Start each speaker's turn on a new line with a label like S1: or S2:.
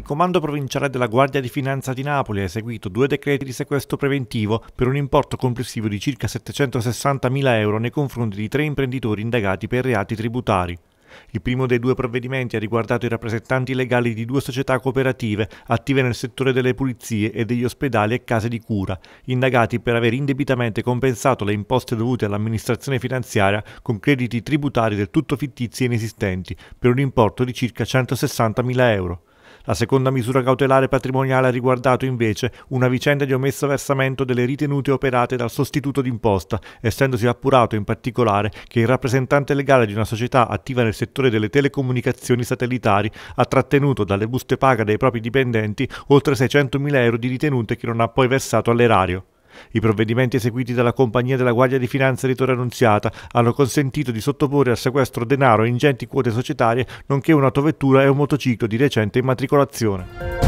S1: Il Comando Provinciale della Guardia di Finanza di Napoli ha eseguito due decreti di sequestro preventivo per un importo complessivo di circa 760.000 euro nei confronti di tre imprenditori indagati per reati tributari. Il primo dei due provvedimenti ha riguardato i rappresentanti legali di due società cooperative attive nel settore delle pulizie e degli ospedali e case di cura, indagati per aver indebitamente compensato le imposte dovute all'amministrazione finanziaria con crediti tributari del tutto fittizi e inesistenti, per un importo di circa 160.000 euro. La seconda misura cautelare patrimoniale ha riguardato invece una vicenda di omesso versamento delle ritenute operate dal sostituto d'imposta, essendosi appurato in particolare che il rappresentante legale di una società attiva nel settore delle telecomunicazioni satellitari ha trattenuto dalle buste paga dei propri dipendenti oltre 600.000 euro di ritenute che non ha poi versato all'erario. I provvedimenti eseguiti dalla compagnia della Guardia di Finanza di Torre Annunziata hanno consentito di sottoporre al sequestro denaro e ingenti quote societarie, nonché un'autovettura e un motociclo di recente immatricolazione.